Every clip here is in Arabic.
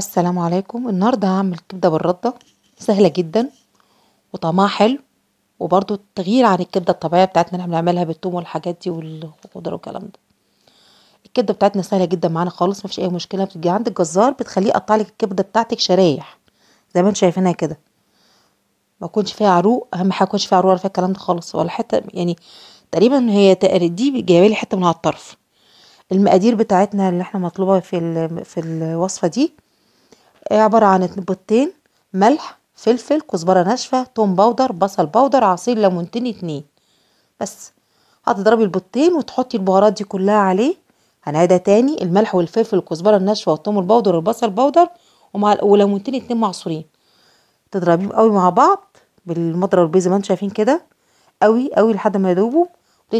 السلام عليكم النهاردة هعمل كبدة بالردة سهلة جدا وطعمها حلو وبرده تغيير عن الكبدة الطبيعية بتاعتنا اللي بنعملها بالثوم والحاجات دي والخضار والكلام ده الكبدة بتاعتنا سهلة جدا معانا خالص مفيش أي مشكلة بتجي عند الجزار بتخليه يقطع لك الكبدة بتاعتك شرايح زي ما انتوا شايفينها كده ما يكونش فيها عروق أهم حاجة ما يكونش فيها عروق ولا فيها الكلام ده خالص ولا حتة يعني تقريبا هي دي جايبالي حتة من على الطرف المقادير بتاعتنا اللي احنا مطلوبه في في الوصفه دي إيه عبارة عن بيضتين ملح فلفل كزبرة ناشفة توم باودر بصل باودر عصير ليمونتين اتنين بس هتضربي البيضتين وتحطي البهارات دي كلها عليه هنعيدها تاني الملح والفلفل والكزبرة الناشفة والثوم الباودر والبصل باودر ومع وليمونتين اتنين معصورين تضربيهم قوي مع بعض بالمضرب البيض زي ما انتم شايفين كده قوي قوي لحد ما يدوبوا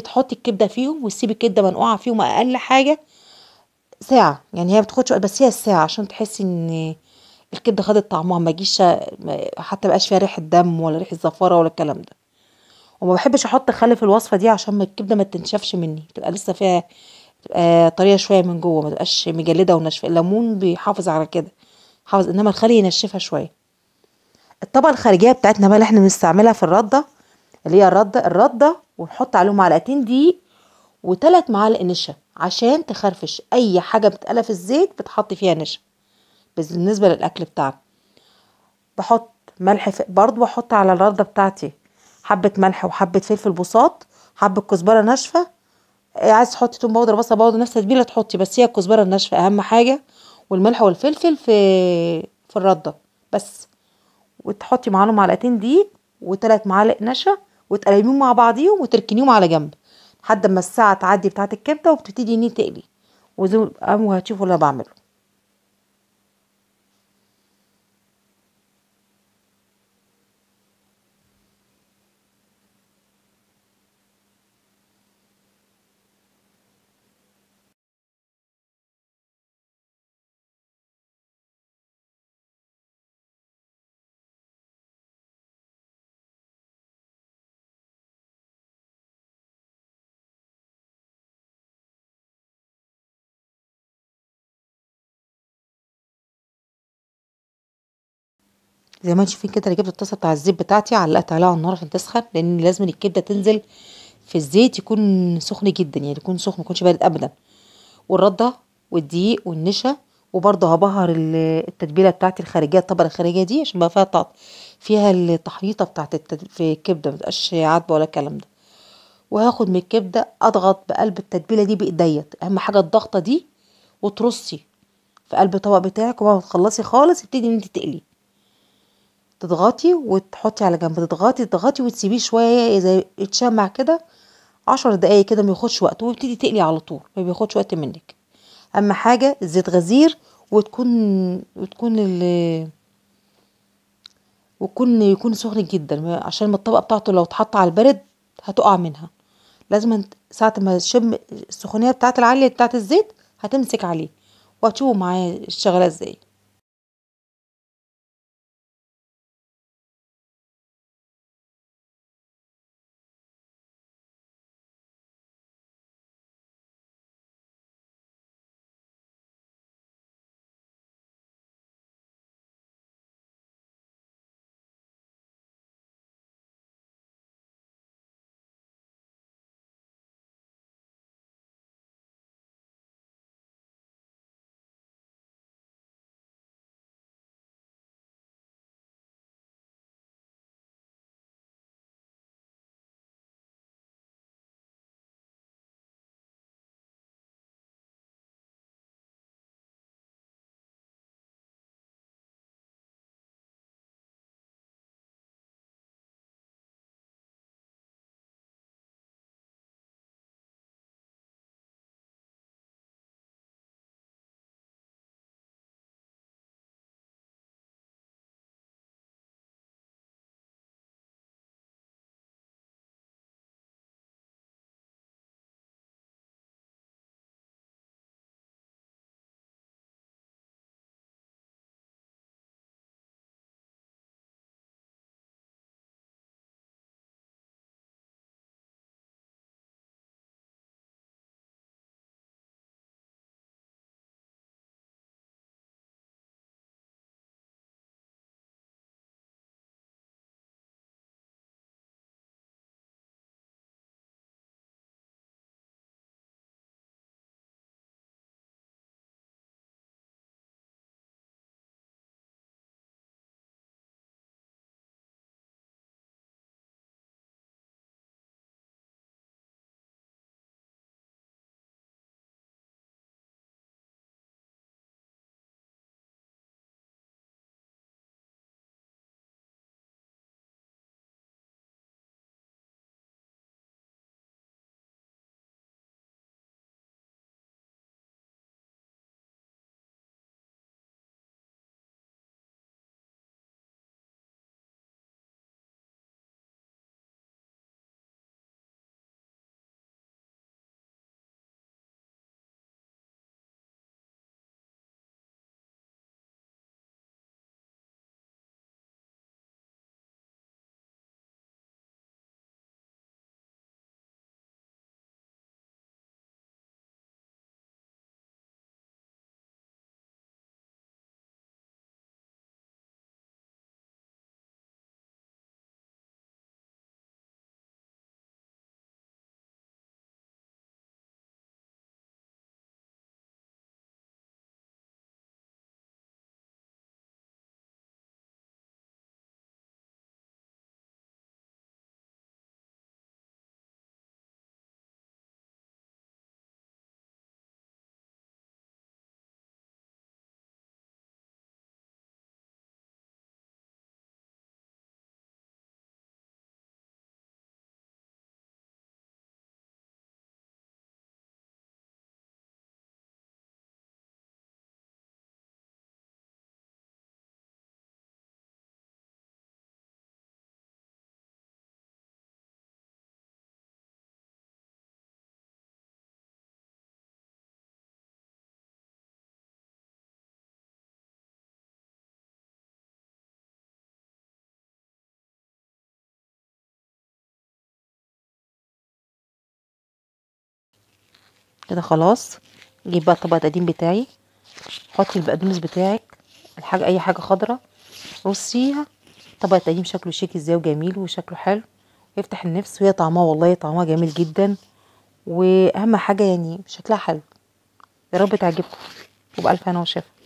تحطي الكبده فيهم وتسيبي الكبده منقوعه فيهم اقل حاجه ساعه يعني هي ما بتاخدش بس هي الساعه عشان تحسي ان الكبده خدت طعمها ما جيش حتى بقاش فيها ريحه دم ولا ريحه زفاره ولا الكلام ده وما بحبش احط خل في الوصفه دي عشان الكبده ما تنشفش مني تبقى لسه فيها آه، طريه شويه من جوه ما تبقاش مجلده وناشفه الليمون بيحافظ على كده حافظ انما الخل ينشفها شويه الطبقه الخارجيه بتاعتنا بقى اللي احنا بنستعملها في الرده اللي هي الرده الرده ونحط عليهم معلقتين دقيق وثلاث معالق نشا عشان تخرفش اي حاجه بتقلى في الزيت بتحط فيها نشا بالنسبة للأكل بتاعك بحط ملح ف... برضو بحط على الردة بتاعتي حبة ملح وحبة فلفل بوصات حبة كزبرة ناشفة إيه، عايز تحطي توم باودر بصل باودر نفس التتبيله تحطي بس هي الكزبره الناشفه اهم حاجه والملح والفلفل في في الرده بس وتحطي معاهم معلقتين دقيق وثلاث معالق نشا وتقلبيهم مع بعضيهم وتركنيهم على جنب لحد ما الساعه تعدي بتاعه الكبده وبتبتدي ان تقلي وزي هتشوفوا اللي انا بعمله زي ما انتم شايفين كده انا جبت الطاسه بتاع الزيت بتاعتي علقتها على النار عشان تسخن لان لازم الكبده تنزل في الزيت يكون سخن جدا يعني يكون سخن ما يكونش بارد ابدا والرده والدقيق والنشا وبرده هبهر التتبيله بتاعتي الخارجيه الطبقه الخارجيه دي عشان بقى فيها طعط فيها التحريطه بتاعت في الكبده متبقاش عاتبه ولا الكلام ده وهاخد من الكبده اضغط بقلب التتبيله دي بايديا اهم حاجه الضغطه دي وترصي في قلب الطبق بتاعك وبعد ما تخلصي خالص ابتدي ان انت تقلي تضغطي وتحطي على جنب تضغطي تضغطي وتسيبيه شويه اذا يتشمع كده عشر دقايق كده ما ياخدش وقت ويبتدي تقلي على طول ما بياخدش وقت منك اهم حاجه زيت غزير وتكون وتكون ال ويكون يكون سخن جدا عشان ما الطبقه بتاعته لو اتحط على البرد هتقع منها لازم ساعه ما تشم السخونيه بتاعه العاليه بتاعه الزيت هتمسك عليه وهتشوفوا معايا الشغله ازاي كده خلاص جيب بقى الطبق القديم بتاعي حطي البقدونس بتاعك الحاجه اي حاجه خضراء رصيها الطبق القديم شكله شيك ازاي وجميل وشكله حلو يفتح النفس وهي طعمها والله طعمها جميل جدا واهم حاجه يعني شكلها حلو يا رب تعجبكم وبألف هنا وشفا